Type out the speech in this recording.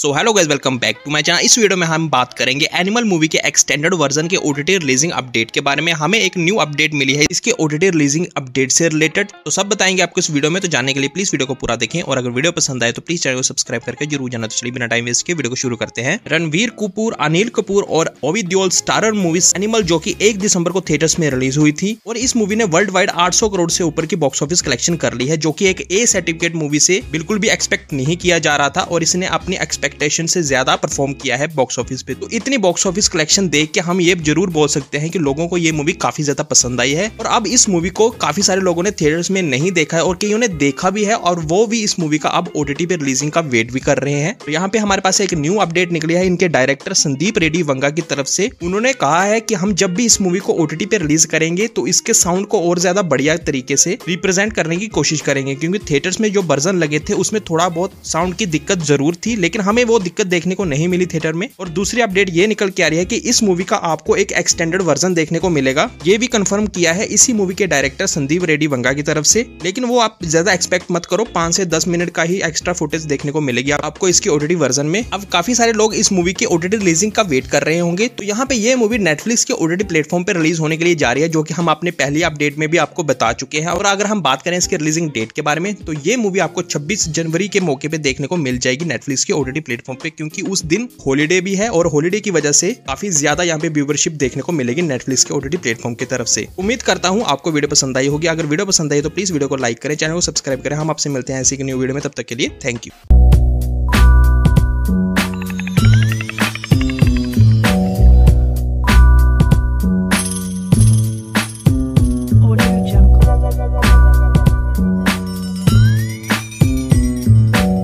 so hello guys welcome back to my channel इस video में हम बात करेंगे एनिमल मूवी के एक्सटेंडेड वर्जन के ओटीटी रिलीजिंग अपडेट के बारे में हमें एक न्यू अपडेट मिली है इसके ओटीटी रिलीजिंग अपडेट से रिलेटेड तो सब बताएंगे आपको इस वीडियो में तो जानने के लिए प्लीज वीडियो को पूरा देखें और अगर वीडियो पसंद आए तो प्लीज चैनल को सब्सक्राइब करके जरूर जाना तो चलिए बिना टाइम वेस्ट के वीडियो को शुरू करते हैं रणवीर कपूर अनिल कपूर और ओवी दियोल स्टारर मूवीज एनिमल जो की एक दिसंबर को थिएटर्स में रिलीज हुई थी और इस मूवी ने वर्ल्ड वाइड आठ करोड़ से ऊपर की बॉक्स ऑफिस कलेक्शन कर ली है जो की एक ए सर्टिफिकेट मूवी से बिल्कुल भी एक्सपेक्ट नहीं किया जा रहा था और इसने अपनी एक्सपेक्ट एक्सपेक्टेशन से ज्यादा परफॉर्म किया है बॉक्स ऑफिस पे तो इतनी बॉक्स ऑफिस कलेक्शन देख के हम ये जरूर बोल सकते हैं कि लोगों को ये मूवी काफी ज्यादा पसंद आई है और अब इस मूवी को काफी सारे लोगों ने थिएटर्स में नहीं देखा है और कई उन्हें देखा भी है और वो भी इस मूवी का अब ओटीटी पे रिलीजिंग का वेट भी कर रहे हैं तो यहाँ पे हमारे पास एक न्यू अपडेट निकली है इनके डायरेक्टर संदीप रेड्डी वंगा की तरफ से उन्होंने कहा है कि हम जब भी इस मूवी को ओटीटी पे रिलीज करेंगे तो इसके साउंड को और ज्यादा बढ़िया तरीके से रिप्रेजेंट करने की कोशिश करेंगे क्योंकि थिएटर्स में जो वर्जन लगे थे उसमें थोड़ा बहुत साउंड की दिक्कत जरूर थी लेकिन हम हमें वो दिक्कत देखने को नहीं मिली थिएटर में और दूसरी अपडेट ये निकल के आ रही है कि इस मूवी का आपको एक एक्सटेंडेड वर्जन देखने को मिलेगा ये भी कंफर्म किया है इसी मूवी के डायरेक्टर संदीप रेड्डी वंगा की तरफ से लेकिन वो आप ज्यादा एक्सपेक्ट मत करो पांच से दस मिनट का ही एक्स्ट्रा फुटेज देखने को मिलेगी आपको इसके ओटीटी वर्जन में अब काफी सारे लोग इस मूवी के ओटीटी रिलीजिंग का वेट कर रहे होंगे तो यहाँ पे ये मूवी नेटफ्लिक्स के ओटीटी प्लेटफॉर्म पर रिलीज होने के लिए जा रही है जो कि हम अपने पहली अपडेट में भी आपको बता चुके हैं और अगर हम बात करें इसके रिलीजिंग डेट के बारे में तो ये मूवी आपको छब्बीस जनवरी के मौके पर देखने को मिल जाएगी नेटफ्लिक्स के ओटीटी ओटीटी प्लेटफॉर्म पे क्योंकि उस दिन हॉलीडे भी है और हॉलीडे की वजह से काफी ज्यादा यहाँ पे व्यूवरशिप देखने को मिलेगी नेटफ्लिक्स के ओटीटी प्लेटफॉर्म की तरफ से उम्मीद करता हूँ आपको वीडियो पसंद आई होगी अगर वीडियो पसंद आई तो प्लीज वीडियो को लाइक करें चैनल को सब्सक्राइब करें हम आपसे मिलते हैं ऐसी न्यू वीडियो में तब तक के लिए थैंक यू